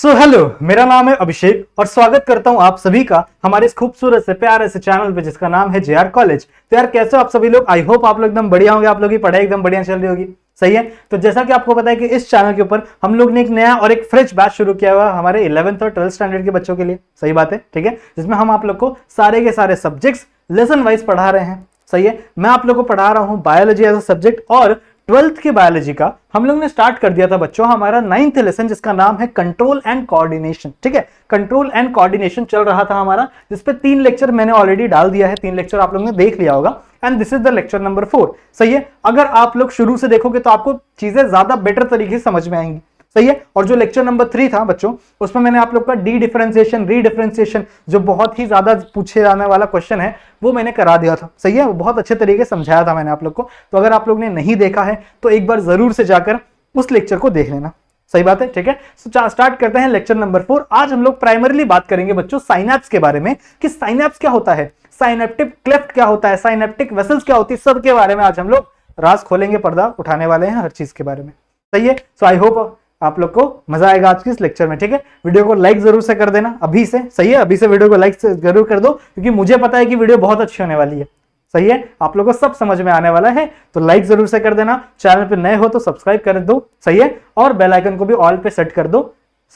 सो so, hello मेरा नाम है अभिषेक और स्वागत करता हूं आप सभी का हमारे इस खूबसूरत से प्यारे से चैनल पे जिसका नाम है जेआर कॉलेज तो यार कैसे हो आप सभी लोग आई होप आप लोग एकदम बढ़िया होंगे आप लोग की पढ़ाई एकदम बढ़िया चल रही होगी सही है तो जैसा कि आपको पता है कि इस चैनल के ऊपर हम लोग ने एक नया और एक फ्रेश बैच शुरू किया हुआ हमारे इलेवंथ और ट्वेल्थ स्टैंडर्ड के बच्चों के लिए सही बात है ठीक है जिसमें हम आप लोग को सारे के सारे सब्जेक्ट्स लेसन वाइज पढ़ा रहे हैं सही है मैं आप लोग को पढ़ा रहा हूँ बायोलॉजी एज अ सब्जेक्ट और ट्वेल्थ के बायोलॉजी का हम लोग ने स्टार्ट कर दिया था बच्चों हमारा नाइन्थ लेसन जिसका नाम है कंट्रोल एंड कोऑर्डिनेशन ठीक है कंट्रोल एंड कोऑर्डिनेशन चल रहा था हमारा जिसपे तीन लेक्चर मैंने ऑलरेडी डाल दिया है तीन लेक्चर आप लोग ने देख लिया होगा and this is the lecture number four सही है अगर आप लोग शुरू से देखोगे तो आपको चीजें ज्यादा बेटर तरीके से समझ में आएंगी सही है और जो लेक्चर नंबर थ्री था बच्चों उसमें मैंने आप लोग का डी डिफरेंशिएशन री डिफरेंशिएशन जो बहुत ही ज़्यादा पूछे जाने वाला क्वेश्चन है वो मैंने करा दिया था सही है बहुत अच्छे तरीके समझाया था मैंने आप लोग को तो अगर आप लोग ने नहीं देखा है तो एक बार ज़रूर से जाकर उस लेक्चर को देख लेना सही बात है ठीक है सो स्टार्ट करते हैं लेक्चर नंबर फोर आज हम लोग प्राइमरीली बात करेंगे बच्चों साइनेप्स के बारे में कि साइनेप्स क्या होता है साइनेप्टिक क्लेफ्ट क्या होता है साइनेप्टिक वेसल्स क्या होती है सबके बारे में आज हम लोग राज खोलेंगे पर्दा उठाने वाले हैं हर चीज के बारे में सही है सो आई होप आप लोग को मजा आएगा आज के इस लेक्चर में ठीक है वीडियो को लाइक जरूर से कर देना अभी से सही है अभी से वीडियो को लाइक जरूर कर दो क्योंकि मुझे पता है कि वीडियो बहुत अच्छी होने वाली है सही है आप लोगों को सब समझ में आने वाला है तो लाइक जरूर से कर देना चैनल पे नए हो तो सब्सक्राइब कर दो सही है और बेल आइकन को भी ऑल पे सेट कर दो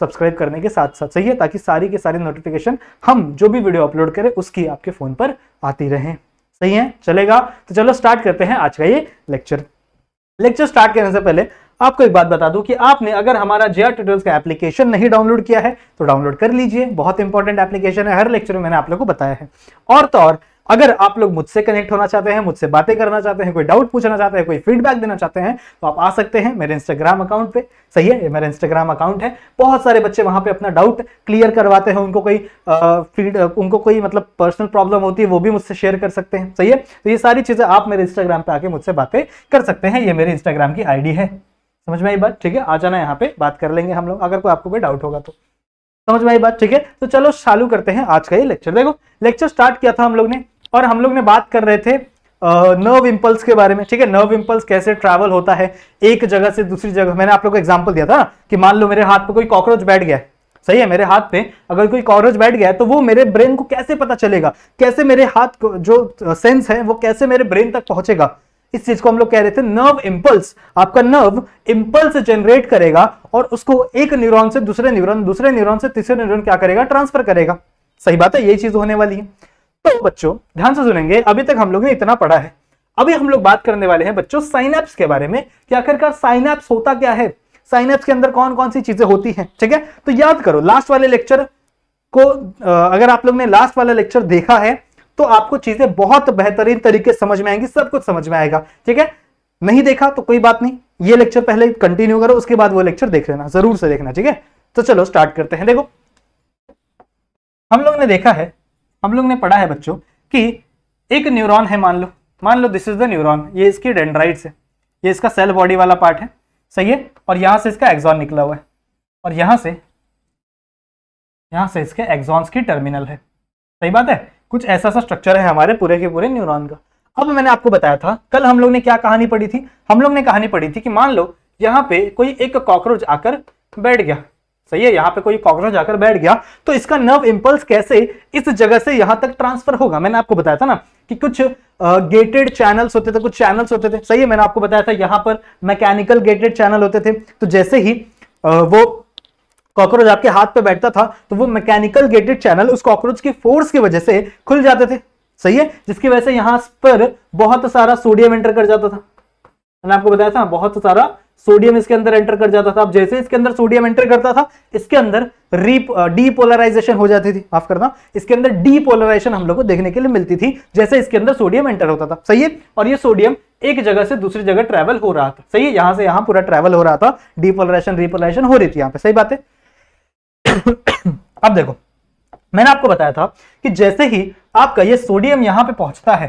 सब्सक्राइब करने के साथ साथ सही है ताकि सारी के सारी नोटिफिकेशन हम जो भी वीडियो अपलोड करें उसकी आपके फोन पर आती रहे सही है चलेगा तो चलो स्टार्ट करते हैं आज का ये लेक्चर लेक्चर स्टार्ट करने से पहले आपको एक बात बता दूं कि आपने अगर हमारा जे आर का एप्लीकेशन नहीं डाउनलोड किया है तो डाउनलोड कर लीजिए बहुत इंपॉर्टेंट एप्लीकेशन है हर लेक्चर में मैंने आप लोग को बताया है और तो और अगर आप लोग मुझसे कनेक्ट होना चाहते हैं मुझसे बातें करना चाहते हैं कोई डाउट पूछना चाहते हैं कोई फीडबैक देना चाहते हैं तो आप आ सकते हैं मेरे इंस्टाग्राम अकाउंट पे सही है ये मेरा इंस्टाग्राम अकाउंट है बहुत सारे बच्चे वहां पे अपना डाउट क्लियर करवाते हैं उनको कोई फीड उनको कोई मतलब पर्सनल प्रॉब्लम होती है वो भी मुझसे शेयर कर सकते हैं सही है तो ये सारी चीज़ें आप मेरे इंस्टाग्राम पर आके मुझसे बातें कर सकते हैं ये मेरे इंस्टाग्राम की आई है समझ में आई बात ठीक है आ जाना यहाँ पे बात कर लेंगे हम लोग अगर कोई आपको कोई डाउट होगा तो समझ में आई बात ठीक है तो चलो चालू करते हैं आज का ये लेक्चर देखो लेक्चर स्टार्ट किया था हम लोग ने और हम लोग ने बात कर रहे थे नर्व इम्पल्स के बारे में ठीक है नर्व इम्पल्स कैसे ट्रैवल होता है एक जगह से दूसरी जगह मैंने आप लोग को एग्जाम्पल दिया था ना कि मान लो मेरे हाथ पे कोई कॉकरोच बैठ गया सही है मेरे हाथ पे अगर कोई कॉकरोच बैठ गया तो वो मेरे ब्रेन को कैसे पता चलेगा कैसे मेरे हाथ को जो सेंस है वो कैसे मेरे ब्रेन तक पहुंचेगा इस चीज को हम लोग कह रहे थे नर्व इंपल्स आपका नर्व इंपल्स जनरेट करेगा और उसको एक न्यूरॉन से दूसरे न्यूरॉन दूसरे न्यूरॉन से तीसरे न्यूरॉन क्या करेगा ट्रांसफर करेगा सही बात है यही चीज होने वाली है तो बच्चों ध्यान से सुनेंगे अभी तक हम लोग ने इतना पढ़ा है अभी हम लोग बात करने वाले हैं बच्चों साइनैप्स के बारे में कि आखिरकार साइनैप्स होता क्या है साइनैप्स के अंदर कौन कौन सी चीजें होती हैं ठीक है तो याद करो लास्ट वाले लेक्चर को अगर आप लोग ने लास्ट वाला लेक्चर देखा है तो आपको चीजें बहुत बेहतरीन तरीके समझ में आएंगी सब कुछ समझ में आएगा ठीक है नहीं देखा तो कोई बात नहीं ये लेक्चर पहले कंटिन्यू करो उसके बाद वो लेक्चर देख लेना जरूर से देखना ठीक है तो चलो स्टार्ट करते हैं देखो हम लोग ने देखा है हम लोग ने पढ़ा है बच्चों कि एक न्यूरॉन है मान लो मान लो दिस इज द न्यूरॉन ये इसकी डेंड्राइड है ये इसका सेल बॉडी वाला पार्ट है सही है और यहां से इसका एग्जॉन निकला हुआ है और यहां से यहां से इसके एग्जॉन्स की टर्मिनल है सही बात है कुछ ऐसा सा स्ट्रक्चर है हमारे पूरे के पूरे न्यूरॉन का अब मैंने आपको बताया था कल हम लोग ने क्या कहानी पढ़ी थी हम लोग ने कहानी पढ़ी थी कि मान लो यहाँ पे कोई एक कॉकरोच आकर बैठ गया सही है यहाँ पे कोई कॉकरोच आकर बैठ गया तो इसका नर्व इम्पल्स कैसे इस जगह से यहाँ तक ट्रांसफर होगा मैंने आपको बताया था ना कि कुछ गेटेड uh, चैनल्स होते थे कुछ चैनल्स होते थे सही है मैंने आपको बताया था यहाँ पर मैकेनिकल गेटेड चैनल होते थे तो जैसे ही uh, वो कॉकरोच आपके हाथ पे बैठता था तो वो मैकेनिकल गेटेड चैनल उस कॉकरोच की फोर्स की वजह से खुल जाते थे सही है जिसकी वजह से यहां पर बहुत सारा सोडियम एंटर कर जाता था मैंने आपको बताया था बहुत सारा सोडियम इसके अंदर एंटर कर जाता था अब जैसे इसके अंदर सोडियम एंटर करता था इसके अंदर डीपोलराइजेशन हो जाती थी माफ करना इसके अंदर डीपोलराइजेशन हम लोग को देखने के लिए मिलती थी जैसे इसके अंदर सोडियम एंटर होता था सही है और ये सोडियम एक जगह से दूसरी जगह ट्रैवल हो रहा था सही है यहां से यहां पूरा ट्रैवल हो रहा था डीपोलराइजेशन रिपोलराइजेशन हो रही थी यहाँ पे सही बात है अब देखो मैंने आपको बताया था कि जैसे ही आपका ये सोडियम यहां पे पहुंचता है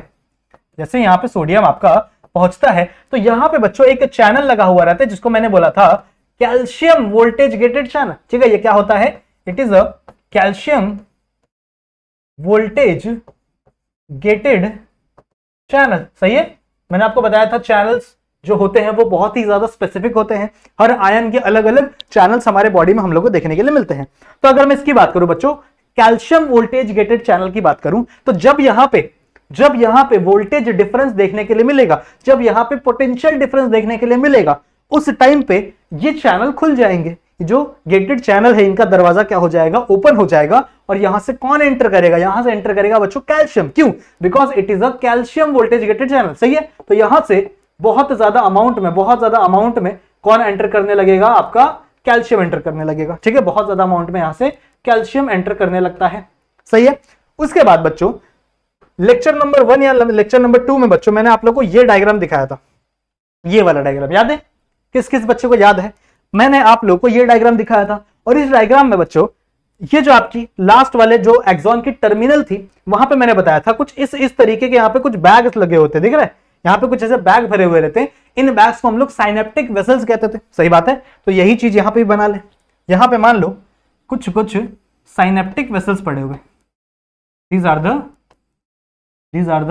जैसे यहां पे सोडियम आपका पहुंचता है तो यहां पे बच्चों एक चैनल लगा हुआ रहता है जिसको मैंने बोला था कैल्शियम वोल्टेज गेटेड चैनल ठीक है ये क्या होता है it is a calcium voltage gated channel सही है मैंने आपको बताया था चैनल्स जो होते हैं वो बहुत ही ज्यादा स्पेसिफिक होते हैं हर आयन के अलग अलग चैनल्स हमारे बॉडी में हम लोग को देखने के लिए मिलते हैं तो अगर मैं इसकी बात करूं बच्चों कैल्शियम वोल्टेज गेटेड चैनल की बात करूं तो जब यहां पे जब यहां पे वोल्टेज डिफरेंस देखने के लिए मिलेगा जब यहां पे पोटेंशियल डिफरेंस देखने के लिए मिलेगा उस टाइम पे ये चैनल खुल जाएंगे जो गेटेड चैनल है इनका दरवाजा क्या हो जाएगा ओपन हो जाएगा और यहां से कौन एंटर करेगा यहां से एंटर करेगा बच्चों कैल्शियम क्यों because it is a calcium voltage gated channel सही है तो यहां से बहुत ज्यादा अमाउंट में बहुत ज्यादा अमाउंट में कौन एंटर करने लगेगा आपका कैल्शियम एंटर करने लगेगा ठीक है बहुत ज्यादा अमाउंट में यहां से कैल्शियम एंटर करने लगता है सही है उसके बाद बच्चों लेक्चर नंबर वन या लेक्चर नंबर टू में बच्चों मैंने आप लोग को यह डायग्राम दिखाया था ये वाला डायग्राम याद है किस किस बच्चे को याद है मैंने आप लोग को यह डायग्राम दिखाया था और इस डायग्राम में बच्चों ये जो आपकी लास्ट वाले जो एक्सॉन की टर्मिनल थी वहां पे मैंने बताया था कुछ इस इस तरीके के यहाँ पे कुछ बैग्स लगे होते दिख रहे हैं यहाँ पे कुछ ऐसे बैग भरे हुए रहते हैं इन बैग्स को हम लोग साइनेप्टिक वेसल्स कहते थे सही बात है तो यही चीज यहाँ पे भी बना ले यहाँ पे मान लो कुछ कुछ साइनेप्टिक वेसल्स पड़े हुए these are these are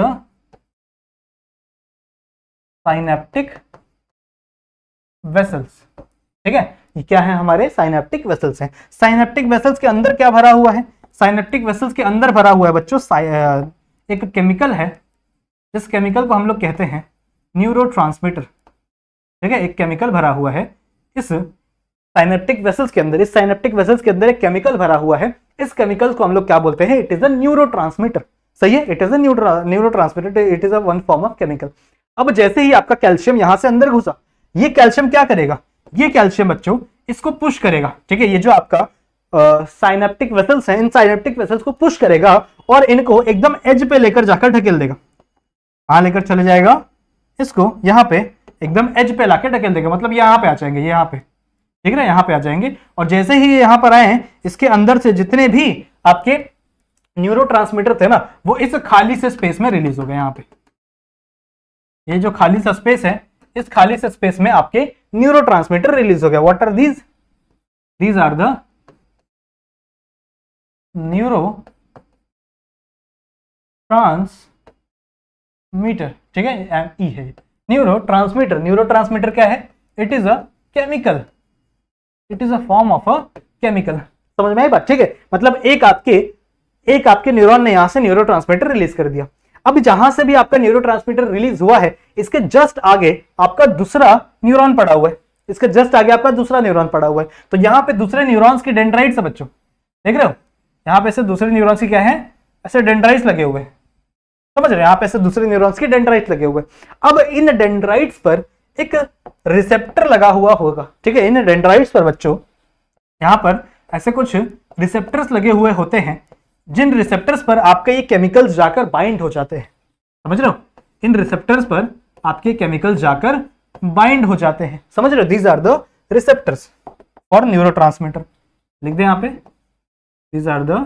synaptic vesicles ठीक है ये क्या है हमारे साइनेप्टिक वेसल्स हैं साइनेप्टिक वेसल्स के अंदर क्या भरा हुआ है साइनेप्टिक वेसल्स के अंदर भरा हुआ है बच्चों एक केमिकल है इस केमिकल को हम लोग कहते हैं न्यूरो ठीक है एक केमिकल भरा हुआ है इस साइनेप्टिक वेसल्स के अंदर इस साइनेप्टिक वेसल्स के अंदर एक केमिकल भरा हुआ है इस केमिकल को हम लोग क्या बोलते हैं इट इज अ न्यूरो सही है it is a it is an form of chemical अब जैसे ही आपका कैल्शियम यहां से अंदर घुसा ये कैल्शियम क्या करेगा ये कैल्शियम बच्चों इसको पुश करेगा ठीक है ये जो आपका साइनेप्टिक वेसल्स हैं इन साइनेप्टिक वेसल्स को पुश करेगा और इनको एकदम एज पे लेकर जाकर ढकेल देगा कहा लेकर चले जाएगा इसको यहाँ पे एकदम एज पे लाके ढकेल देगा मतलब यहाँ पे आ जाएंगे यहाँ पे ठीक है यहाँ पे आ जाएंगे और जैसे ही यहाँ पर आए इसके अंदर से जितने भी आपके न्यूरो थे ना वो इस खाली से स्पेस में रिलीज हो गए यहाँ पे ये जो खाली सा स्पेस है इस खाली से स्पेस में आपके न्यूरो रिलीज हो गया what are these these are the neurotransmitter ठीक है एम ई e है न्यूरो ट्रांसमीटर न्यूरो ट्रांसमीटर क्या है it is a chemical it is a form of a chemical समझ में आई बात ठीक है मतलब एक आपके एक आपके न्यूरॉन ने यहां से न्यूरो ट्रांसमीटर रिलीज कर दिया अब जहां से भी आपका न्यूरो ट्रांसमीटर रिलीज हुआ है इसके जस्ट आगे आपका दूसरा न्यूरॉन पड़ा हुआ है इसके जस्ट आगे आपका दूसरा न्यूरॉन पड़ा हुआ है तो यहाँ पे दूसरे न्यूरॉन्स की डेंड्राइट्स है बच्चों देख रहे हो यहाँ पे ऐसे दूसरे न्यूरॉन्स की क्या है ऐसे डेंड्राइट्स लगे हुए हैं समझ रहे हैं आप ऐसे दूसरे न्यूरॉन्स के डेंड्राइट लगे हुए अब इन डेंड्राइट्स पर एक रिसेप्टर लगा हुआ होगा ठीक है इन डेंड्राइट्स पर बच्चों यहां पर ऐसे कुछ रिसेप्टर्स लगे हुए होते हैं जिन रिसेप्टर्स पर आपके ये केमिकल्स जाकर बाइंड हो जाते हैं समझ रहे हो इन रिसेप्टर्स पर आपके केमिकल्स जाकर बाइंड हो जाते हैं समझ रहे हो दीज आर द रिसेप्टर्स और ट्रांसमीटर लिख दें यहां पर these are the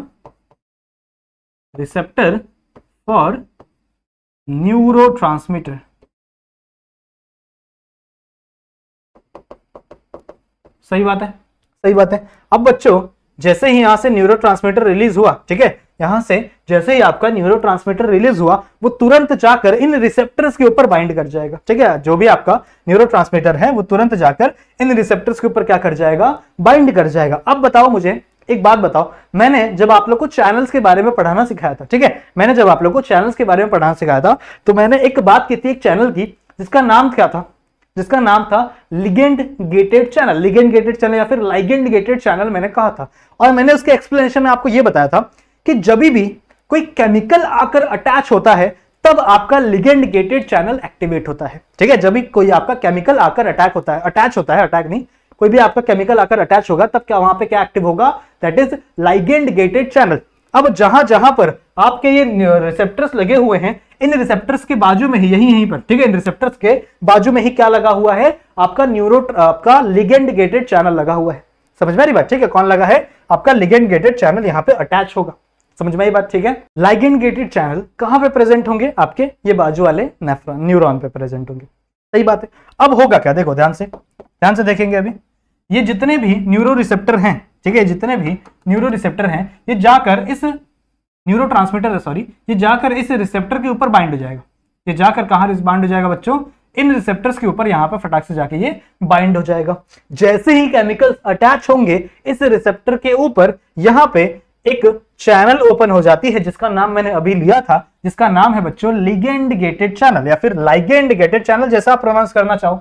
receptor neurotransmitter सही बात है सही बात है अब बच्चों जैसे ही यहां से ट्रांसमीटर रिलीज हुआ ठीक है यहां से जैसे ही आपका ट्रांसमीटर रिलीज हुआ वो तुरंत जाकर इन रिसेप्टर्स के ऊपर बाइंड कर जाएगा ठीक है जो भी आपका ट्रांसमीटर है वो तुरंत जाकर इन रिसेप्टर्स के ऊपर क्या कर जाएगा बाइंड कर जाएगा अब बताओ मुझे एक बात बताओ मैंने जब आप लोग को चैनल्स के बारे में पढ़ाना सिखाया था ठीक है मैंने जब आप लोग को चैनल्स के बारे में पढ़ाना सिखाया था तो मैंने एक बात की थी एक चैनल की जिसका नाम क्या था जिसका नाम था ligand gated channel ligand gated channel या फिर लाइगेंड गेटेड चैनल मैंने कहा था और मैंने उसके एक्सप्लेनेशन में आपको यह बताया था कि जब भी कोई केमिकल आकर अटैच होता है तब आपका लिगेंड गेटेड चैनल एक्टिवेट होता है ठीक है जब भी कोई आपका केमिकल आकर अटैक होता है अटैच होता है अटैक नहीं कोई भी आपका केमिकल आकर अटैच होगा तब क्या वहां पे क्या एक्टिव होगा that is ligand gated channel अब जहां जहां पर आपके ये रिसेप्टर्स लगे हुए हैं इन रिसेप्टर्स के बाजू में ही यही यहीं पर ठीक है इन रिसेप्टर्स के बाजू में ही क्या लगा हुआ है आपका न्यूरो आपका लिगेंड गेटेड चैनल लगा हुआ है समझ में आ रही बात ठीक है कौन लगा है आपका लिगेंड गेटेड चैनल यहाँ पे अटैच होगा समझ में आई बात ठीक है लाइगेंड गेटेड चैनल कहां पे प्रेजेंट होंगे आपके ये बाजू वाले न्यूरोन पे प्रेजेंट होंगे सही बात है अब होगा क्या देखो ध्यान से ध्यान से देखेंगे अभी ये जितने भी न्यूरो रिसेप्टर हैं ठीक है जितने भी न्यूरो रिसेप्टर हैं ये जाकर इस न्यूरो ट्रांसमीटर सॉरी ये जाकर इस रिसेप्टर के ऊपर बाइंड हो जाएगा ये जाकर कहाँ बाइंड हो जाएगा बच्चों इन रिसेप्टर्स के ऊपर यहाँ पर फटाक से जाके ये बाइंड हो जाएगा जैसे ही केमिकल्स अटैच होंगे इस रिसेप्टर के ऊपर यहाँ पे एक चैनल ओपन हो जाती है जिसका नाम मैंने अभी लिया था जिसका नाम है बच्चों लिगेंड गेटेड चैनल या फिर लाइगेंड गेटेड चैनल जैसा आप प्रोनाउंस करना चाहो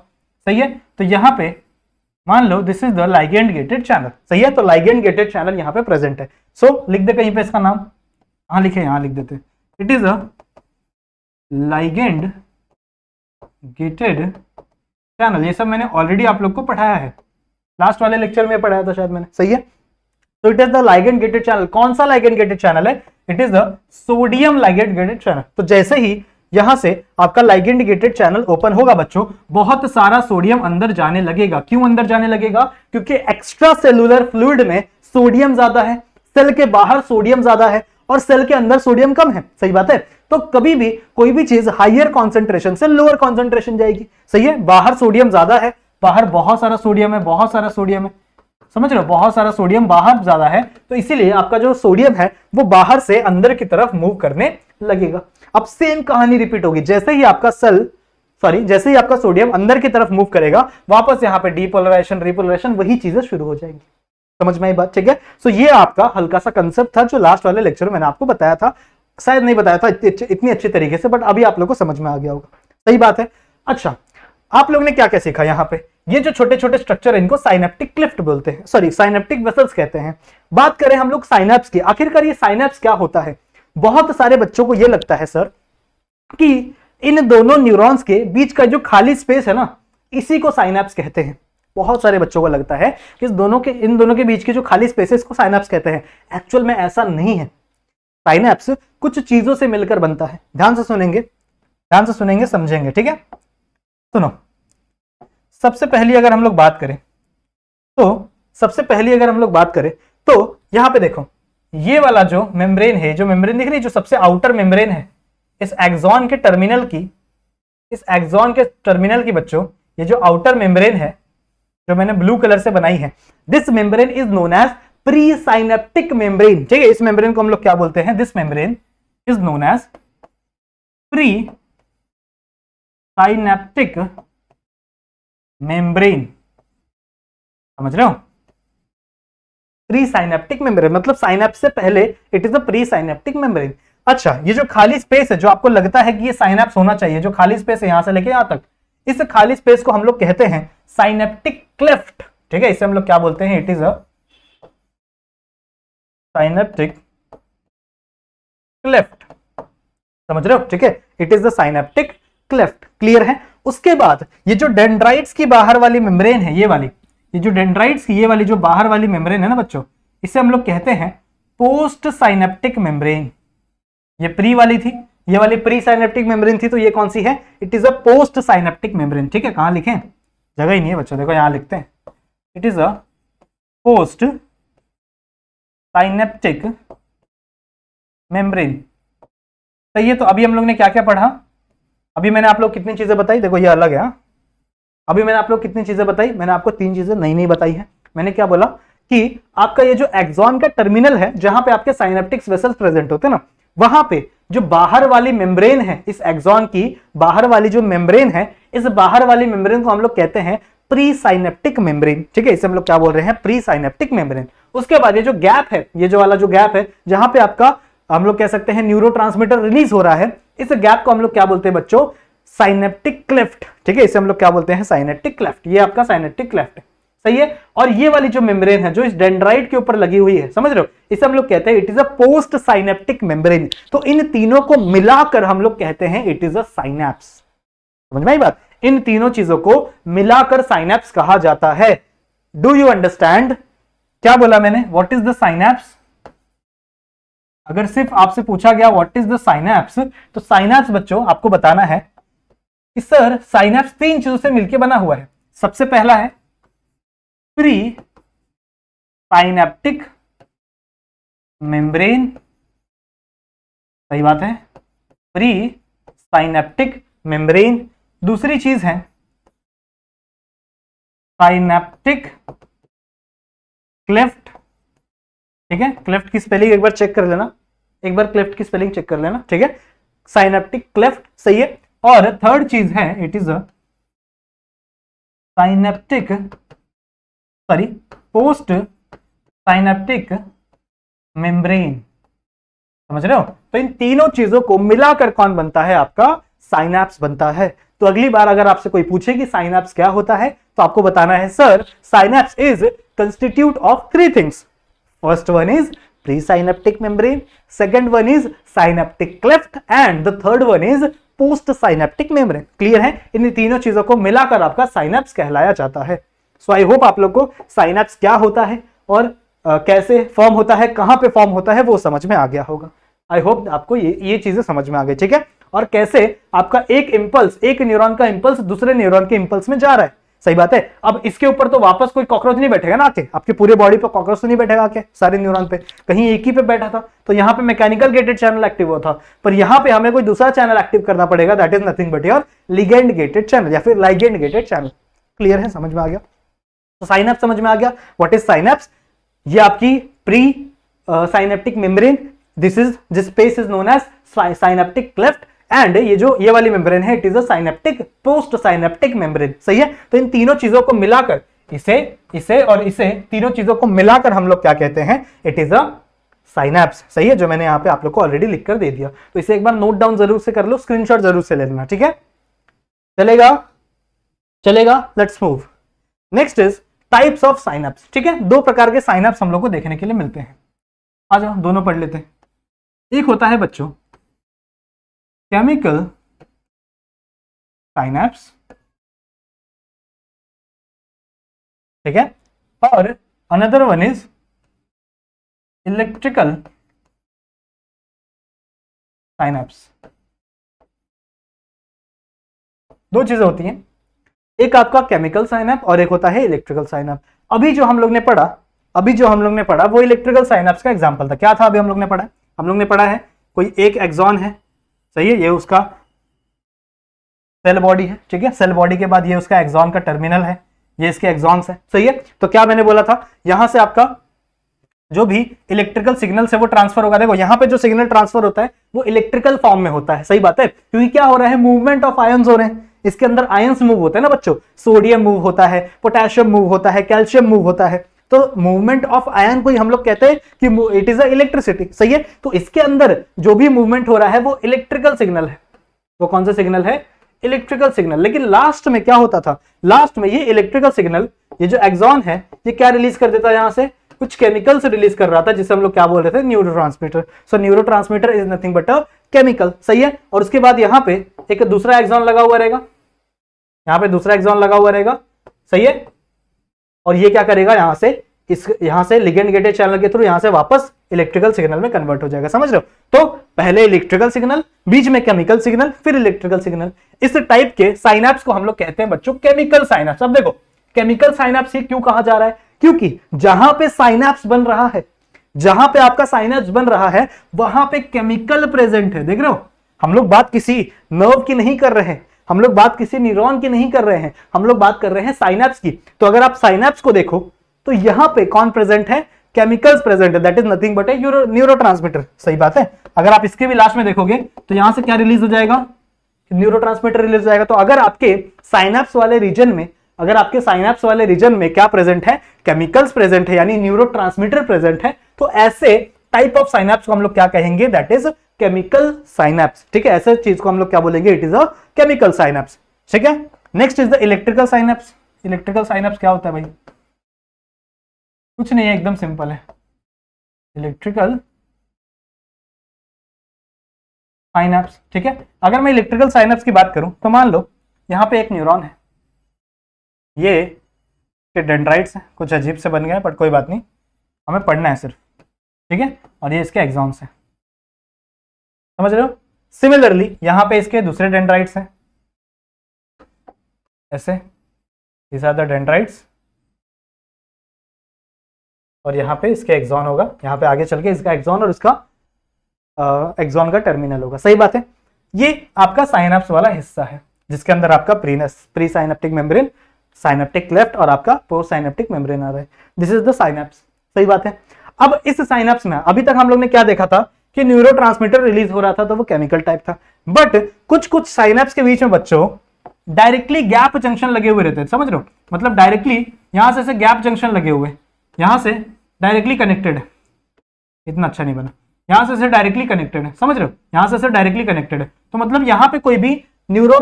सही है तो यहाँ पे मान लो this is the ligand gated channel सही है तो लाइगेंड गेटेड चैनल यहाँ पे प्रेजेंट है सो so, लिख दे कहीं पे इसका नाम हाँ लिखे यहां लिख देते it is a ligand gated channel ये सब मैंने ऑलरेडी आप लोग को पढ़ाया है लास्ट वाले लेक्चर में पढ़ाया था शायद मैंने सही है तो it is the ligand gated channel कौन सा लाइगेंड गेटेड चैनल है it is the sodium ligand gated channel तो जैसे ही यहां से आपका लाइगेंडिकेटेड चैनल ओपन होगा बच्चों बहुत सारा सोडियम अंदर जाने लगेगा क्यों अंदर जाने लगेगा क्योंकि एक्स्ट्रा सेलुलर फ्लूड में सोडियम ज्यादा है सेल के बाहर सोडियम ज्यादा है और सेल के अंदर सोडियम कम है सही बात है तो कभी भी कोई भी चीज हाइयर कॉन्सेंट्रेशन से लोअर कॉन्सेंट्रेशन जाएगी सही है बाहर सोडियम ज्यादा है बाहर बहुत सारा सोडियम है बहुत सारा सोडियम है समझ रहे हो बहुत सारा सोडियम बाहर ज्यादा है तो इसीलिए आपका जो सोडियम है वो बाहर से अंदर की तरफ मूव करने लगेगा अब सेम कहानी रिपीट होगी जैसे ही आपका सेल सॉरी जैसे ही आपका सोडियम अंदर की तरफ मूव करेगा वापस यहां पर डीपोलराइजेशन रिपोलराइजेशन वही चीजें शुरू हो जाएंगी समझ में बात ठीक है सो ये आपका हल्का सा कंसेप्ट था जो लास्ट वाले लेक्चर में मैंने आपको बताया था शायद नहीं बताया था इतनी अच्छी तरीके से बट अभी आप लोग को समझ में आ गया होगा सही बात है अच्छा आप लोग ने क्या क्या सीखा यहाँ पे ये जो छोटे छोटे स्ट्रक्चर है इनको साइनेप्टिक क्लिफ्ट बोलते हैं सॉरी साइनेप्टिक वेसल्स कहते हैं बात करें हम लोग साइनेप्स की आखिरकार ये साइनेप्स क्या होता है बहुत सारे बच्चों को यह लगता है सर कि इन दोनों न्यूरॉन्स के बीच का जो खाली स्पेस है ना इसी को साइनाप्स कहते हैं बहुत सारे बच्चों को लगता है कि दोनों के इन दोनों के बीच की जो खाली स्पेसेस को साइनाप्स कहते हैं एक्चुअल में ऐसा नहीं है साइनाप्स कुछ चीजों से मिलकर बनता है ध्यान से सुनेंगे ध्यान से सुनेंगे समझेंगे ठीक है सुनो सबसे पहली अगर हम लोग बात करें तो सबसे पहली अगर हम लोग बात करें तो यहां पे देखो ये वाला जो मेम्ब्रेन है जो मेम्ब्रेन दिख रही है जो सबसे आउटर मेम्ब्रेन है इस एक्सॉन के टर्मिनल की इस एक्सॉन के टर्मिनल की बच्चों ये जो आउटर मेम्ब्रेन है जो मैंने ब्लू कलर से बनाई है this membrane is known as pre synaptic membrane ठीक है इस मेम्ब्रेन को हम लोग क्या बोलते हैं this membrane is known as pre synaptic membrane समझ रहे हो प्री साइनेप्टिक मेम्ब्रेन मतलब साइनेप से पहले it is a pre synaptic membrane अच्छा ये जो खाली स्पेस है जो आपको लगता है कि ये साइनेप्स होना चाहिए जो खाली स्पेस है यहां से लेके यहां तक इस खाली स्पेस को हम लोग कहते हैं साइनेप्टिक क्लेफ्ट ठीक है इसे हम लोग क्या बोलते हैं it is a synaptic cleft समझ रहे हो ठीक है it is the synaptic cleft clear है उसके बाद ये जो डेंड्राइट्स की बाहर वाली मेम्ब्रेन है ये वाली ये जो डेंड्राइट्स की ये वाली जो बाहर वाली मेम्ब्रेन है ना बच्चों इसे हम लोग कहते हैं पोस्ट साइनेप्टिक मेम्ब्रेन ये प्री वाली थी ये वाली प्री साइनेप्टिक मेम्ब्रेन थी तो ये कौन सी है it is a postsynaptic membrane ठीक है कहां लिखें जगह ही नहीं है बच्चों देखो यहाँ लिखते हैं it is a postsynaptic membrane सही है तो अभी हम लोग ने क्या क्या पढ़ा अभी मैंने आप लोग कितनी चीजें बताई देखो ये अलग है हाँ। अभी मैंने आप लोग कितनी चीजें बताई मैंने आपको तीन चीजें नई नई बताई है मैंने क्या बोला कि आपका ये जो एक्सॉन का टर्मिनल है जहां पे आपके साइनेप्टिक्स वेसल्स प्रेजेंट होते हैं ना वहां पे जो बाहर वाली मेम्ब्रेन है इस एक्सॉन की बाहर वाली जो मेम्ब्रेन है इस बाहर वाली मेम्ब्रेन को हम लोग कहते हैं प्री साइनेप्टिक मेम्ब्रेन ठीक है इसे हम लोग क्या बोल रहे हैं प्री साइनेप्टिक मेम्ब्रेन उसके बाद ये जो गैप है ये जो वाला जो गैप है जहां पे आपका हम लोग कह सकते हैं न्यूरो रिलीज हो रहा है इस गैप को हम लोग क्या बोलते हैं बच्चों साइनेप्टिक क्लेफ्ट ठीक है इसे हम लोग क्या बोलते हैं साइनेप्टिक क्लेफ्ट ये आपका साइनेप्टिक क्लेफ्ट सही है और ये वाली जो मेम्ब्रेन है जो इस डेंड्राइट के ऊपर लगी हुई है समझ रहे हो इसे हम लोग कहते हैं it is a postsynaptic membrane तो इन तीनों को मिलाकर हम लोग कहते हैं इट इज अ साइनेप्स समझ में आई बात इन तीनों चीजों को मिलाकर साइनेप्स कहा जाता है डू यू अंडरस्टैंड क्या बोला मैंने वॉट इज द साइनेप्स अगर सिर्फ आपसे पूछा गया व्हाट इज द साइनेप्स तो साइनेप्स बच्चों आपको बताना है कि सर साइनैप्स तीन चीजों से मिलकर बना हुआ है सबसे पहला है प्री साइनेप्टिक मेम्ब्रेन सही बात है प्री साइनेप्टिक मेम्ब्रेन दूसरी चीज है साइनेप्टिक क्लेफ्ट ठीक है क्लेफ्ट की स्पेलिंग एक बार चेक कर लेना एक बार क्लेफ्ट की स्पेलिंग चेक कर लेना ठीक है साइनेप्टिक क्लेफ्ट सही है और थर्ड चीज है it is synaptic sorry postsynaptic membrane समझ रहे हो तो इन तीनों चीजों को मिलाकर कौन बनता है आपका साइनेप्स बनता है तो अगली बार अगर आपसे कोई पूछे कि साइनेप्स क्या होता है तो आपको बताना है sir synapse is constitute of three things first one is pre synaptic membrane second one is synaptic cleft and the third one is postsynaptic membrane clear है इन तीनों चीजों को मिलाकर आपका साइनेप्स कहलाया जाता है सो आई होप आप लोग को साइनेप्स क्या होता है और uh, कैसे फॉर्म होता है कहां पे फॉर्म होता है वो समझ में आ गया होगा आई होप आपको ये ये चीजें समझ में आ गई ठीक है और कैसे आपका एक इम्पल्स एक न्यूरॉन का इम्पल्स दूसरे न्यूरॉन के इम्पल्स में जा रहा है सही बात है अब इसके ऊपर तो वापस कोई कॉकरोच नहीं बैठेगा ना आके आपके पूरे बॉडी पर कॉकरोच तो नहीं बैठेगा आके सारे न्यूरॉन पे कहीं एक ही पे बैठा था तो यहाँ पे मैकेनिकल गेटेड चैनल एक्टिव हुआ था पर यहाँ पे हमें कोई दूसरा चैनल एक्टिव करना पड़ेगा that is nothing but your ligand gated channel या फिर लाइगेंड गेटेड चैनल क्लियर है समझ में आ गया तो साइनअप समझ में आ गया वॉट इज साइनअप ये आपकी pre synaptic membrane this is this space is known as synaptic cleft and ये जो ये वाली मेम्ब्रेन है it is a postsynaptic membrane सही है तो इन तीनों चीजों को मिलाकर इसे इसे और इसे तीनों चीजों को मिलाकर हम लोग क्या कहते हैं इट इज अ साइनेप्स सही है जो मैंने यहाँ पे आप लोग को ऑलरेडी लिख कर दे दिया तो इसे एक बार नोट डाउन जरूर से कर लो स्क्रीनशॉट जरूर से ले लेना ठीक है चलेगा चलेगा let's move next is types of synapses ठीक है दो प्रकार के साइनअप्स हम लोग को देखने के लिए मिलते हैं आ जाओ दोनों पढ़ लेते हैं एक होता है बच्चों chemical synapse ठीक है और another one is electrical synapse दो चीजें होती हैं एक आपका केमिकल साइनअप और एक होता है इलेक्ट्रिकल साइनअप अभी जो हम लोग ने पढ़ा अभी जो हम लोग ने पढ़ा वो इलेक्ट्रिकल साइनअप का एग्जाम्पल था क्या था अभी हम लोग ने पढ़ा हम लोग ने पढ़ा है कोई एक एग्जॉन है सही है ये उसका सेल बॉडी है ठीक है सेल बॉडी के बाद ये उसका एग्जॉन का टर्मिनल है ये इसके एग्जॉन्स है सही है तो क्या मैंने बोला था यहां से आपका जो भी इलेक्ट्रिकल सिग्नल से वो ट्रांसफर होगा देखो यहाँ पे जो सिग्नल ट्रांसफर होता है वो इलेक्ट्रिकल फॉर्म में होता है सही बात है क्योंकि क्या हो रहा है मूवमेंट ऑफ आयन्स हो रहे हैं इसके अंदर आयन्स मूव होते हैं ना बच्चों सोडियम मूव होता है पोटेशियम मूव होता है कैल्शियम मूव होता है तो मूवमेंट ऑफ आयन को हम लोग कहते हैं कि इट इज अ इलेक्ट्रिसिटी सही है तो इसके अंदर जो भी मूवमेंट हो रहा है वो इलेक्ट्रिकल सिग्नल है वो कौन सा सिग्नल है इलेक्ट्रिकल सिग्नल लेकिन लास्ट में क्या होता था लास्ट में ये इलेक्ट्रिकल सिग्नल ये जो एक्सॉन है ये क्या रिलीज कर देता है यहां से कुछ केमिकल्स रिलीज कर रहा था जिसे हम लोग क्या बोल रहे थे neurotransmitter so neurotransmitter is nothing but a chemical सही है और उसके बाद यहाँ पे एक दूसरा एक्सॉन लगा हुआ रहेगा यहाँ पे दूसरा एक्सॉन लगा हुआ रहेगा सही है और ये क्या करेगा यहां से इस यहां से लिगेंड गेटेड चैनल के थ्रू यहां से वापस इलेक्ट्रिकल सिग्नल में कन्वर्ट हो जाएगा समझ रहे हो तो पहले इलेक्ट्रिकल सिग्नल बीच में केमिकल सिग्नल फिर इलेक्ट्रिकल सिग्नल इस टाइप के साइनाप्स को हम लोग कहते हैं बच्चों केमिकल साइनाप्स अब देखो केमिकल साइनाप्स ये क्यों कहा जा रहा है क्योंकि जहां पे साइनाप्स बन रहा है जहां पे आपका साइनाप्स बन रहा है वहां पे केमिकल प्रेजेंट है देख रहे हो हम लोग बात किसी नर्व की नहीं कर रहे हैं हम लोग बात किसी न्यूरोन की नहीं कर रहे हैं हम लोग बात कर रहे हैं साइनेप्स की तो अगर आप साइनेप्स को देखो तो यहां पे कौन प्रेजेंट है केमिकल्स प्रेजेंट है that is nothing but a neuro सही बात है अगर आप इसके भी लास्ट में देखोगे तो यहां से क्या रिलीज हो जाएगा न्यूरो रिलीज हो जाएगा तो अगर आपके साइनेप्स वाले रीजन में अगर आपके साइनेप्स वाले रीजन में क्या प्रेजेंट है केमिकल्स प्रेजेंट है यानी न्यूरो प्रेजेंट है तो ऐसे टाइप ऑफ साइनेप्स को हम लोग क्या कहेंगे दैट इज केमिकल साइनेप्स ठीक है ऐसे चीज को हम लोग क्या बोलेंगे it is a chemical synapse ठीक है next is the electrical synapse electrical synapse क्या होता है भाई कुछ नहीं है एकदम सिंपल है इलेक्ट्रिकल साइनेप्स ठीक है अगर मैं इलेक्ट्रिकल साइनेप्स की बात करूं तो मान लो यहां पे एक न्यूरॉन है ये के डेंड्राइट्स हैं कुछ अजीब से बन गए बट कोई बात नहीं हमें पढ़ना है सिर्फ ठीक है और ये इसके एग्जाम्स हैं समझ रहे हो सिमिलरली यहां पे इसके दूसरे डेंड्राइट्स हैं ऐसे दिस आर द डेंड्राइट्स और यहां पे इसके एग्जॉन होगा यहां पे आगे चल के इसका एग्जॉन और इसका एग्जॉन का टर्मिनल होगा सही बात है ये आपका साइनअप्स वाला हिस्सा है जिसके अंदर आपका प्रीनस pre synaptic membrane synaptic cleft और आपका पोस्ट साइनेप्टिक मेम्ब्रेन आ रहा है दिस इज द साइनअप्स सही बात है अब इस साइनअप्स में अभी तक हम लोग ने क्या देखा था कि न्यूरो रिलीज हो रहा था तो वो केमिकल टाइप था बट कुछ कुछ साइनेप्स के बीच में बच्चों डायरेक्टली गैप जंक्शन लगे हुए रहते समझ रहे हो मतलब डायरेक्टली यहां से ऐसे गैप जंक्शन लगे हुए यहां से डायरेक्टली कनेक्टेड इतना अच्छा नहीं बना यहां से डायरेक्टली कनेक्टेड है समझ रहे हो यहां से डायरेक्टली कनेक्टेड है तो मतलब यहां पे कोई भी न्यूरो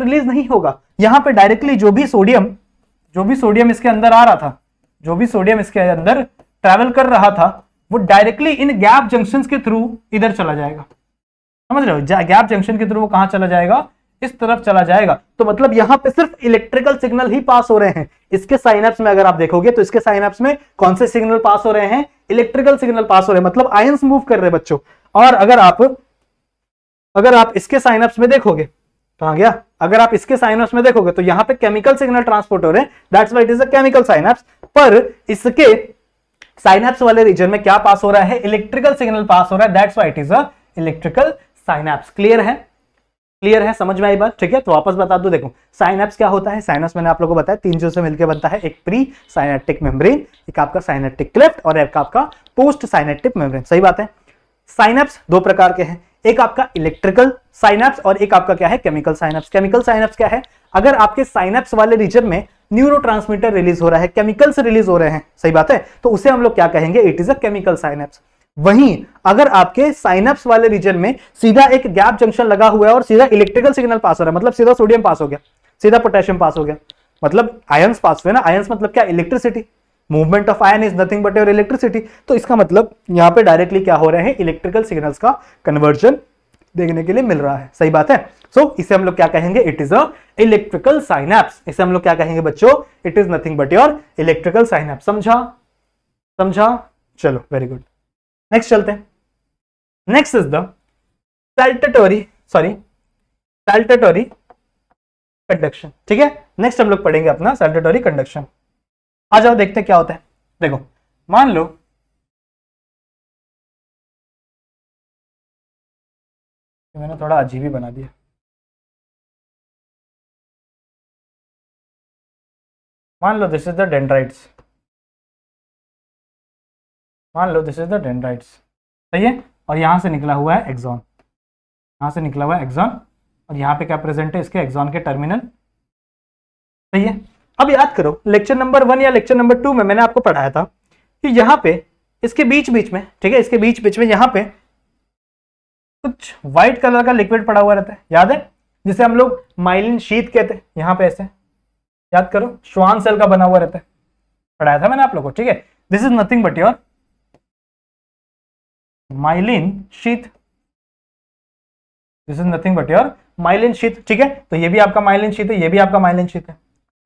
रिलीज नहीं होगा यहां पे डायरेक्टली जो भी सोडियम जो भी सोडियम इसके अंदर आ रहा था जो भी सोडियम इसके अंदर ट्रेवल कर रहा था वो डायरेक्टली इन गैप जंक्शन के थ्रू इधर चला जाएगा समझ रहे हो गैप जंक्शन के थ्रू वो कहां चला जाएगा इस तरफ चला जाएगा तो मतलब यहां पे सिर्फ इलेक्ट्रिकल सिग्नल ही पास हो रहे हैं इसके साइनअप्स में अगर आप देखोगे तो इसके साइनअप्स में कौन से सिग्नल पास हो रहे हैं इलेक्ट्रिकल सिग्नल पास हो रहे हैं मतलब आयंस मूव कर रहे हैं बच्चों और अगर आप अगर आप इसके साइनअप्स में देखोगे कहा तो गया अगर आप इसके साइनअप्स में देखोगे तो यहां पे केमिकल सिग्नल ट्रांसपोर्ट हो रहे हैं that's why it is a chemical synapse पर इसके साइनेप्स वाले रीजन में क्या पास हो रहा है इलेक्ट्रिकल सिग्नल पास हो रहा है that's why it is a electrical synapse clear है क्लियर है समझ में आई बात ठीक है तो वापस बता दो देखो साइनेप्स क्या होता है साइनस मैंने आप लोगों को बताया तीन चीजों से मिलकर बनता है एक प्री साइनेटिक मेम्ब्रेन एक आपका साइनेटिक क्लेफ्ट और एक आपका पोस्ट साइनेटिक मेम्ब्रेन सही बात है साइनेप्स दो प्रकार के हैं एक आपका इलेक्ट्रिकल साइनेप्स और एक आपका क्या है केमिकल साइनेप्स केमिकल साइनेप्स क्या है अगर आपके साइनेप्स वाले रीजन में न्यूरो रिलीज हो रहा है केमिकल्स रिलीज हो रहे हैं सही बात है तो उसे हम लोग क्या कहेंगे it is a chemical synapse वहीं अगर आपके साइनप्स वाले रीजन में सीधा एक गैप जंक्शन लगा हुआ है और सीधा इलेक्ट्रिकल सिग्नल पास हो रहा है मतलब सीधा सोडियम पास हो गया सीधा पोटेशियम पास हो गया मतलब आयन्स पास हुए ना आयन्स मतलब क्या electricity movement of ion is nothing but your electricity तो इसका मतलब यहां पे डायरेक्टली क्या हो रहे हैं इलेक्ट्रिकल सिग्नल्स का कन्वर्जन देखने के लिए मिल रहा है सही बात है सो so, इसे हम लोग क्या कहेंगे it is a electrical synapse इसे हम लोग क्या कहेंगे बच्चों it is nothing but your electrical synapse समझा समझा चलो वेरी गुड नेक्स्ट चलते next is the saltatory sorry saltatory conduction ठीक है नेक्स्ट हम लोग पढ़ेंगे अपना सैल्टटोरी कंडक्शन आ जाओ देखते हैं क्या होता है देखो मान लो मैंने थोड़ा अजीब ही बना दिया मान लो दिस इज द डेंड्राइट्स मान लो दिस इज द डेंड्राइट्स सही है और यहां से निकला हुआ है एक्सॉन यहां से निकला हुआ है एक्सॉन और यहां पे क्या प्रेजेंट है इसके एक्सॉन के टर्मिनल सही है अब याद करो लेक्चर नंबर वन या लेक्चर नंबर टू में मैंने आपको पढ़ाया था कि यहां पे इसके बीच बीच में ठीक है इसके बीच बीच में यहां पे तो कुछ व्हाइट कलर का लिक्विड पड़ा हुआ रहता है याद है जिसे हम लोग माइलिन शीत कहते हैं यहाँ पे ऐसे याद करो श्वान सेल का बना हुआ रहता है पढ़ाया था मैंने आप लोग को ठीक है this is nothing but your myelin sheath this is nothing but your myelin sheath ठीक है तो ये भी आपका माइलिन शीत है ये भी आपका माइलिन शीत है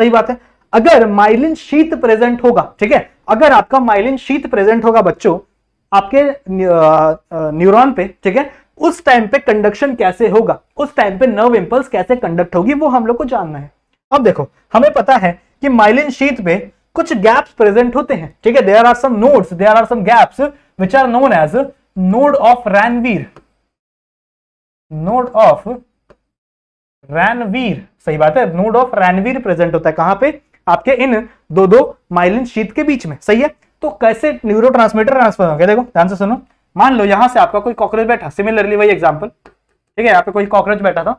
सही बात है अगर माइलिन शीत प्रेजेंट होगा ठीक है अगर आपका माइलिन शीत प्रेजेंट होगा बच्चों आपके न्यूरॉन पे ठीक है उस टाइम पे कंडक्शन कैसे होगा उस टाइम पे नर्व इंपल्स कैसे कंडक्ट होगी वो हम लोग को जानना है अब देखो हमें पता है कि माइलिन शीत में कुछ गैप्स प्रेजेंट होते हैं ठीक है there are some nodes there are some gaps which are known as node of Ranvier node of Ranvier सही बात है नोड ऑफ रैनवीर प्रेजेंट होता है कहां पे आपके इन दो दो माइलिन शीत के बीच में सही है तो कैसे न्यूरो ट्रांसमीटर ट्रांसफर होंगे देखो ध्यान से सुनो मान लो यहां से आपका कोई कॉकरोच बैठा सिमिलरली वही एग्जाम्पल ठीक है यहाँ पे कोई कॉकरोच बैठा था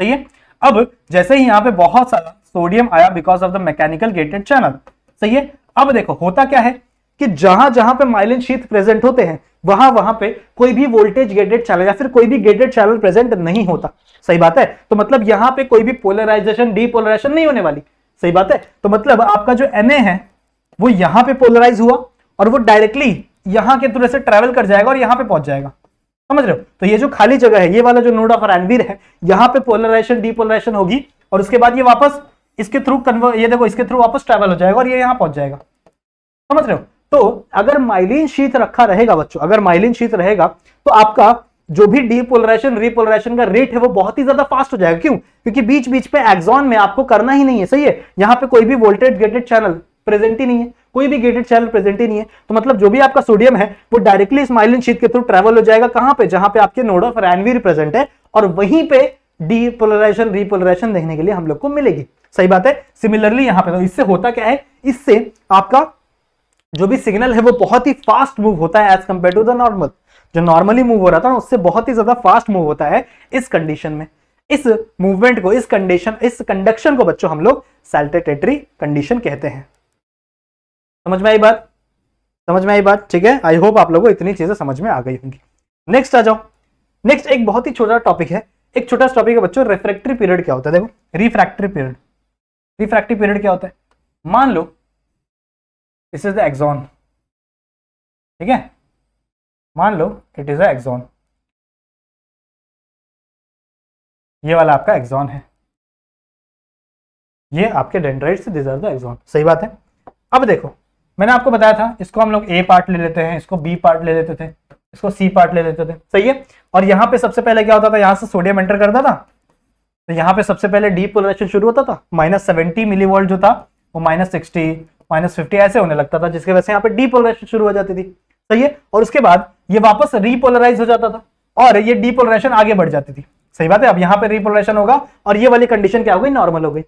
सही है अब जैसे ही यहाँ पे बहुत सारा सोडियम आया because of the mechanical gated channel सही है अब देखो होता क्या है कि जहां जहां पे माइलिन शीत प्रेजेंट होते हैं वहां वहां पे कोई भी वोल्टेज गेटेड चैनल या फिर कोई भी गेटेड चैनल प्रेजेंट नहीं होता सही बात है तो मतलब यहाँ पे कोई भी पोलराइजेशन डीपोलराइजेशन नहीं होने वाली सही बात है तो मतलब आपका जो एन है वो यहां पे पोलराइज हुआ और वो डायरेक्टली यहां के थ्रू से ट्रेवल कर जाएगा और यहां पे पहुंच जाएगा समझ रहे हो तो ये जो खाली जगह है ये वाला जो नोड ऑफ रणवीर है यहां पे पोलराइजेशन डीपोलराइजेशन होगी और उसके बाद ये वापस इसके थ्रू कन्वर्ट ये देखो इसके थ्रू वापस ट्रेवल हो जाएगा और ये यहां पहुंच जाएगा समझ रहे हो तो अगर माइलिन शीत रखा रहेगा बच्चों अगर माइलिन शीत रहेगा तो आपका जो भी डीपोलराइजेशन रीपोलराइजेशन का रेट है वो बहुत ही ज्यादा फास्ट हो जाएगा क्यों क्योंकि बीच बीच पे एक्सॉन में आपको करना ही नहीं है सही है यहां पे कोई भी वोल्टेज गेटेड चैनल प्रेजेंट ही नहीं है कोई भी गेटेड चैनल प्रेजेंट ही नहीं है तो मतलब जो भी आपका सोडियम है वो डायरेक्टली इस माइलिन शीट के थ्रू ट्रेवल हो जाएगा कहां पे जहां पे आपके नोड ऑफ रैनवीर प्रेजेंट है और वहीं पे डीपोलराइजेशन रीपोलराइजेशन देखने के लिए हम लोग को मिलेगी सही बात है सिमिलरली यहां पर तो इससे होता क्या है इससे आपका जो भी सिग्नल है वो बहुत ही फास्ट मूव होता है as compare to the normal जो नॉर्मली मूव हो रहा था ना उससे बहुत ही ज्यादा फास्ट मूव होता है इस कंडीशन में इस मूवमेंट को इस कंडीशन इस कंडक्शन को बच्चों हम लोग सैल्टेटेटरी कंडीशन कहते हैं समझ में आई बात समझ में आई बात ठीक है आई होप आप लोगों को इतनी चीजें समझ में आ गई होंगी नेक्स्ट आ जाओ नेक्स्ट एक बहुत ही छोटा टॉपिक है एक छोटा सा टॉपिक है बच्चों रिफ्रैक्टरी पीरियड क्या होता है देखो रिफ्रैक्टरी पीरियड रिफ्रैक्टरी पीरियड क्या होता है मान लो दिस इज द एक्सॉन ठीक है मान लो इट इज अ एक्सॉन ये वाला आपका एक्सॉन है ये आपके डेंड्राइट से डिजर्व द एक्सॉन सही बात है अब देखो मैंने आपको बताया था इसको हम लोग ए पार्ट ले लेते हैं इसको बी पार्ट ले लेते थे इसको सी पार्ट ले लेते थे सही है और यहाँ पे सबसे पहले क्या होता था यहाँ से सोडियम एंटर करता था तो यहाँ पे सबसे पहले डी पोलराइजेशन शुरू होता था माइनस सेवेंटी मिली वोल्ट जो था वो माइनस सिक्सटी माइनस फिफ्टी ऐसे होने लगता था जिसके वजह से यहाँ पे डी पोलराइजेशन शुरू हो जाती थी सही है और उसके बाद ये वापस रीपोलराइज हो जाता था और ये डीपोलराइजेशन आगे बढ़ जाती थी सही बात है अब यहाँ पे रीपोलराइजेशन होगा और ये वाली कंडीशन क्या हो गई नॉर्मल हो गई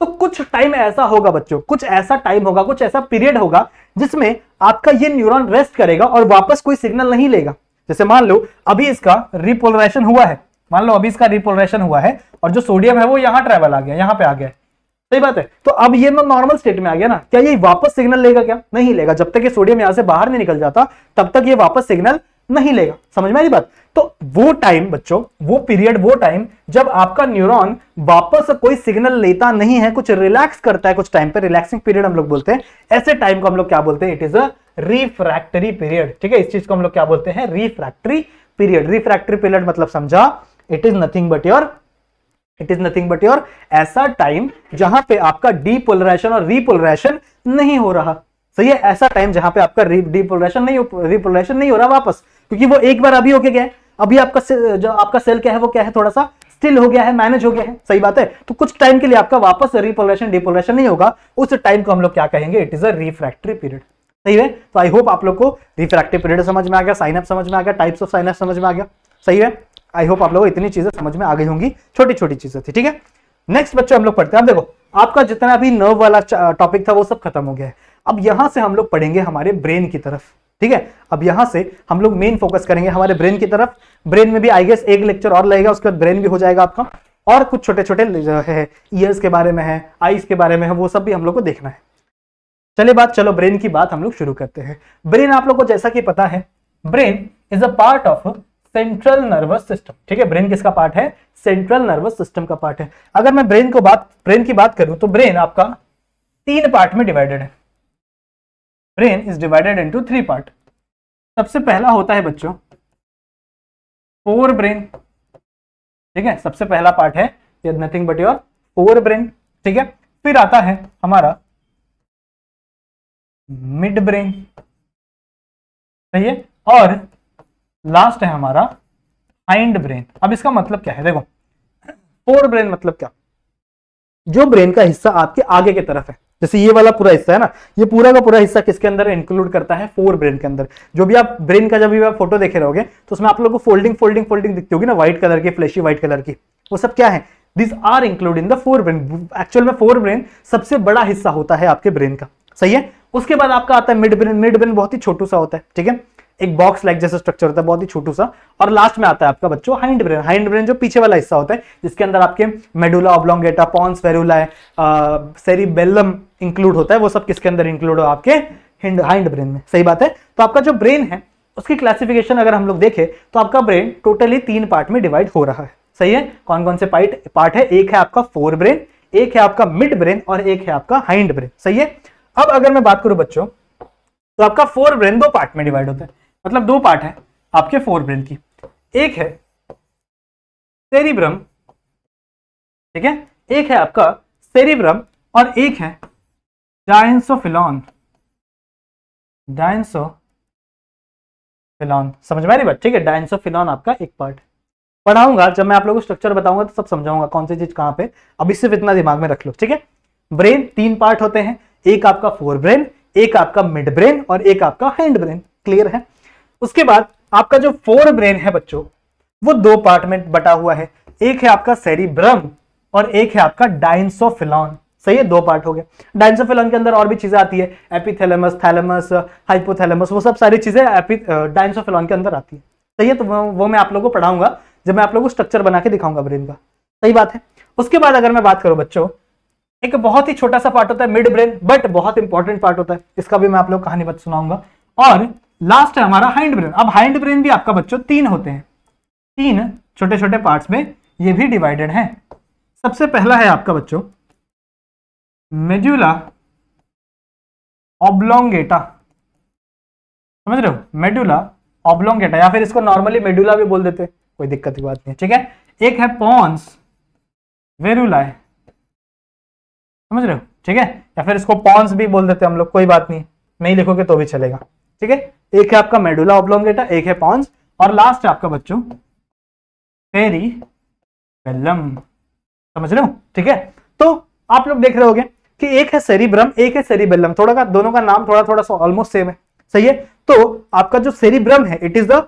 तो कुछ टाइम ऐसा होगा बच्चों कुछ ऐसा टाइम होगा कुछ ऐसा पीरियड होगा जिसमें आपका ये न्यूरॉन रेस्ट करेगा और वापस कोई सिग्नल नहीं लेगा जैसे मान लो अभी इसका रिपोलराइशन हुआ है मान लो अभी इसका रिपोलराइशन हुआ है और जो सोडियम है वो यहाँ ट्रेवल आ गया यहाँ पे आ गया सही बात है तो अब ये मैं नॉर्मल स्टेट में आ गया ना क्या ये वापस सिग्नल लेगा क्या नहीं लेगा जब तक ये सोडियम यहां से बाहर नहीं निकल जाता तब तक ये वापस सिग्नल नहीं लेगा समझ में आई बात तो वो टाइम बच्चों वो पीरियड वो टाइम जब आपका न्यूरॉन वापस कोई सिग्नल लेता नहीं है कुछ रिलैक्स करता है कुछ टाइम पे रिलैक्सिंग पीरियड हम लोग बोलते हैं ऐसे टाइम को हम लोग क्या बोलते हैं it is a refractory period ठीक है इस चीज को हम लोग क्या बोलते हैं रिफ्रैक्टरी पीरियड रिफ्रैक्टरी पीरियड मतलब समझा it is nothing but your it is nothing but your ऐसा टाइम जहां पे आपका डीपोलराइजेशन और रिपोलराइजेशन नहीं हो रहा सही है ऐसा टाइम जहां पे आपका डीपोलराइजेशन नहीं रिपोलराइजेशन नहीं हो रहा वापस क्योंकि वो एक बार अभी होके गया अभी आपका जो आपका सेल क्या है वो क्या है थोड़ा सा स्टिल हो गया है मैनेज हो गया है सही बात है तो कुछ टाइम के लिए आपका वापस रिपोलेशन डिपोलेशन नहीं होगा उस टाइम को हम लोग क्या कहेंगे it is a refractory period सही है तो आई होप आप लोग को रिफ्रैक्टिव पीरियड समझ में आ गया साइनअप समझ में आ गया टाइप्स ऑफ साइनअप समझ में आ गया सही है आई होप आप लोग इतनी चीजें समझ में आ गई होंगी छोटी छोटी चीजें थी ठीक है नेक्स्ट बच्चों हम लोग पढ़ते हैं अब देखो आपका जितना भी नर्व वाला टॉपिक था वो सब खत्म हो गया है अब यहां से हम लोग पढ़ेंगे हमारे ब्रेन की तरफ ठीक है अब यहां से हम लोग मेन फोकस करेंगे हमारे ब्रेन की तरफ ब्रेन में भी आई गेस एक लेक्चर और लगेगा उसके बाद ब्रेन भी हो जाएगा आपका और कुछ छोटे छोटे है ईयर्स के बारे में है आईज के बारे में है वो सब भी हम लोग को देखना है चले बात चलो ब्रेन की बात हम लोग शुरू करते हैं ब्रेन आप लोग को जैसा कि पता है brain is a part of central nervous system ठीक है ब्रेन किसका पार्ट है सेंट्रल नर्वस सिस्टम का पार्ट है अगर मैं ब्रेन को बात ब्रेन की बात करूं तो ब्रेन आपका तीन पार्ट में डिवाइडेड है brain is divided into three part सबसे पहला होता है बच्चों फोर ब्रेन ठीक है सबसे पहला पार्ट है nothing but your forebrain ठीक है फिर आता है हमारा मिड ब्रेन सही है और लास्ट है हमारा हाइंड ब्रेन अब इसका मतलब क्या है देखो फोर ब्रेन मतलब क्या जो ब्रेन का हिस्सा आपके आगे की तरफ है जैसे ये वाला पूरा हिस्सा है ना ये पूरा का पूरा हिस्सा किसके अंदर इंक्लूड करता है फोर ब्रेन के अंदर जो भी आप ब्रेन का जब भी आप फोटो देखे रहोगे तो उसमें आप लोग को फोल्डिंग फोल्डिंग फोल्डिंग दिखती होगी ना व्हाइट कलर की फ्लैशी व्हाइट कलर की वो सब क्या है this are include in the forebrain actual में फोर ब्रेन सबसे बड़ा हिस्सा होता है आपके ब्रेन का सही है उसके बाद आपका आता है मिड ब्रेन मिड ब्रेन बहुत ही छोटू सा होता है ठीक है एक बॉक्स लाइक जैसा स्ट्रक्चर होता है बहुत ही छोटू सा और लास्ट में आता है आपका बच्चों हाइंड ब्रेन हाइंड ब्रेन जो पीछे वाला हिस्सा होता है जिसके अंदर आपके medulla oblongata pons varolii cerebellum include होता है वो सब किसके अंदर इंक्लूड हो आपके हिंड हाइंड ब्रेन में सही बात है तो आपका जो ब्रेन है उसकी क्लासिफिकेशन अगर हम लोग देखें तो आपका ब्रेन टोटली तीन पार्ट में डिवाइड हो रहा है सही है कौन कौन से पार्ट पार्ट है एक है आपका फोर ब्रेन एक है आपका मिड ब्रेन और एक है आपका हाइंड ब्रेन सही है अब अगर मैं बात करूं बच्चों तो आपका फोर ब्रेन दो पार्ट में डिवाइड होता है मतलब दो पार्ट है आपके फोर ब्रेन की एक है सेरिब्रम ठीक है एक है आपका सेरिब्रम और एक है डायसोफिलोन डायसो फिलोन समझ में आ रही बात ठीक है डायंसोफिलॉन आपका एक पार्ट पढ़ाऊंगा जब मैं आप लोगों को स्ट्रक्चर बताऊंगा तो सब समझाऊंगा कौन सी चीज कहां पे अभी सिर्फ इतना दिमाग में रख लो ठीक है ब्रेन तीन पार्ट होते हैं एक आपका फोर ब्रेन एक आपका मिड ब्रेन और एक आपका हैंड ब्रेन क्लियर है उसके बाद आपका जो फोर ब्रेन है बच्चों वो दो पार्ट में बटा हुआ है एक है आपका सेरिब्रम और एक है आपका डाइंसोफिलॉन सही है दो पार्ट हो गए डाइंसोफिलॉन के अंदर और भी चीजें आती है एपिथेलमस थैलमस हाइपोथेलमस वो सब सारी चीजें डाइंसोफिलॉन के अंदर आती है सही है तो वो, मैं आप लोगों को पढ़ाऊंगा जब मैं आप लोगों को स्ट्रक्चर बना के दिखाऊंगा ब्रेन का सही बात है उसके बाद अगर मैं बात करूं बच्चों एक बहुत ही छोटा सा पार्ट होता है मिड ब्रेन बट बहुत इंपॉर्टेंट पार्ट होता है इसका भी मैं आप लोग कहानी बात सुनाऊंगा और लास्ट है हमारा हाइंड ब्रेन अब हाइंड ब्रेन भी आपका बच्चों तीन होते हैं तीन छोटे छोटे पार्ट्स में ये भी डिवाइडेड है सबसे पहला है आपका बच्चों मेड्यूला ऑब्लोंगेटा समझ रहे हो मेड्यूला ऑब्लोंगेटा या फिर इसको नॉर्मली मेड्यूला भी बोल देते कोई दिक्कत की बात नहीं ठीक है एक है पॉन्स वेरुलाए समझ रहे हो ठीक है या फिर इसको पॉन्स भी बोल देते हम लोग कोई बात नहीं नहीं लिखोगे तो भी चलेगा ठीक है एक है आपका मेडुला ऑब्लोंगेटा एक है पॉन्स और लास्ट है आपका बच्चों पेरी पेलम समझ रहे हो ठीक है तो आप लोग देख रहे होगे कि एक है सेरिब्रम एक है सेरिबेलम थोड़ा का दोनों का नाम थोड़ा थोड़ा सा ऑलमोस्ट सेम है सही है तो आपका जो सेरिब्रम है इट इज द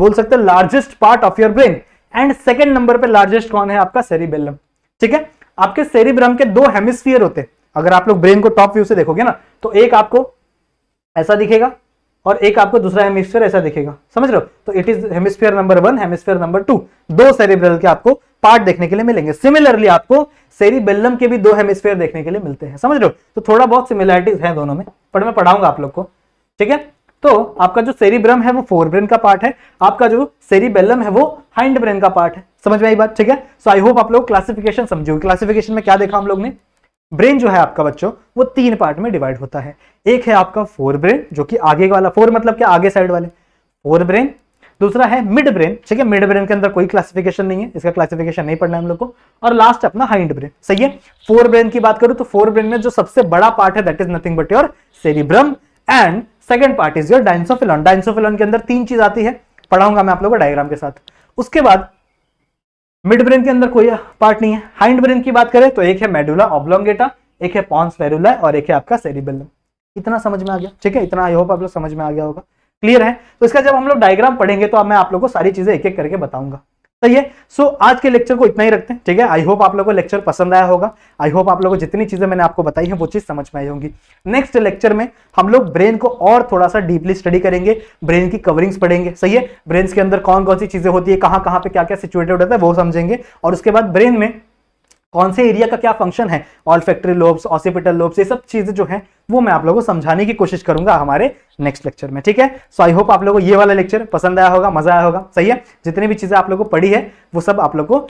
बोल सकते हैं largest part of your brain and second number पे लार्जेस्ट कौन है आपका सेरिबेलम ठीक है आपके सेरिब्रम के दो हेमिस्फीयर होते हैं अगर आप लोग ब्रेन को टॉप व्यू से देखोगे ना तो एक आपको ऐसा दिखेगा और एक आपको दूसरा हेमिस्फेयर ऐसा दिखेगा समझ रहे हो तो it is hemisphere number one hemisphere number two दो सेरिब्रल के आपको पार्ट देखने के लिए मिलेंगे सिमिलरली आपको सेरिबेलम के भी दो हेमिस्फेयर देखने के लिए मिलते हैं समझ रहे हो तो थोड़ा बहुत सिमिलरिटीज है दोनों में पर मैं पढ़ाऊंगा आप लोग को ठीक है तो आपका जो सेरिब्रम है वो फोर ब्रेन का पार्ट है आपका जो सेरिबेलम है वो हाइंड ब्रेन का पार्ट है समझ में आई बात ठीक है सो आई होप आप लोग क्लासिफिकेशन समझोगे क्लासिफिकेशन में क्या देखा हम लोग ने ब्रेन जो है आपका बच्चों वो तीन पार्ट में डिवाइड होता है एक है आपका फोर ब्रेन जो कि आगे वाला फोर मतलब क्या आगे साइड वाले फोर ब्रेन दूसरा है मिड ब्रेन ठीक है मिड ब्रेन के अंदर कोई क्लासिफिकेशन नहीं है इसका क्लासिफिकेशन नहीं पढ़ना है हम लोग को और लास्ट अपना हाइंड ब्रेन सही है फोर ब्रेन की बात करूं तो फोर ब्रेन में जो सबसे बड़ा पार्ट है that is nothing but your cerebrum and second part is your diencephalon diencephalon के अंदर तीन चीज आती है पढ़ाऊंगा मैं आप लोगों को डायग्राम के साथ उसके बाद मिड ब्रेन के अंदर कोई पार्ट नहीं है हाइंड ब्रेन की बात करें तो एक है मेडुला ऑब्लोंगेटा एक है पॉन्स वेरुला और एक है आपका सेरिबेलम इतना समझ में आ गया ठीक है इतना आई होप आप लोग समझ में आ गया होगा क्लियर है तो इसका जब हम लोग डायग्राम पढ़ेंगे तो मैं आप लोग को सारी चीजें एक एक करके बताऊंगा सही है सो आज के लेक्चर को इतना ही रखते हैं ठीक है आई होप आप लोगों को लेक्चर पसंद आया होगा आई होप आप लोगों को जितनी चीजें मैंने आपको बताई हैं वो चीज समझ में आई होंगी नेक्स्ट लेक्चर में हम लोग ब्रेन को और थोड़ा सा डीपली स्टडी करेंगे ब्रेन की कवरिंग्स पढ़ेंगे सही है ब्रेन के अंदर कौन कौन सी चीजें होती है कहाँ कहाँ पे क्या क्या सिचुएटेड होता है वो समझेंगे और उसके बाद ब्रेन में कौन से एरिया का क्या फंक्शन है olfactory lobes occipital lobes ये सब चीजें जो है वो मैं आप लोगों को समझाने की कोशिश करूंगा हमारे नेक्स्ट लेक्चर में ठीक है सो आई होप आप लोगों को ये वाला लेक्चर पसंद आया होगा मजा आया होगा सही है जितनी भी चीजें आप लोगों को पढ़ी है वो सब आप लोग को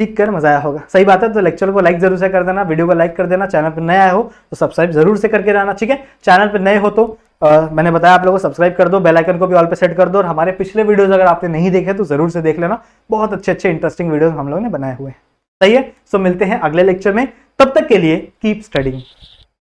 सीख कर मजा आया होगा सही बात है तो लेक्चर को लाइक जरूर से कर देना वीडियो को लाइक कर देना चैनल पर नया हो तो सब्सक्राइब जरूर से करके रहना ठीक है चैनल पर नए हो तो आ, मैंने बताया आप लोगों को सब्सक्राइब कर दो बेल आइकन को भी ऑल पे सेट कर दो और हमारे पिछले वीडियोस अगर आपने नहीं देखे तो जरूर से देख लेना बहुत अच्छे अच्छे इंटरेस्टिंग वीडियोस हम लोगों ने बनाए हुए हैं सही है सो मिलते हैं अगले लेक्चर में तब तक के लिए कीप स्टडिंग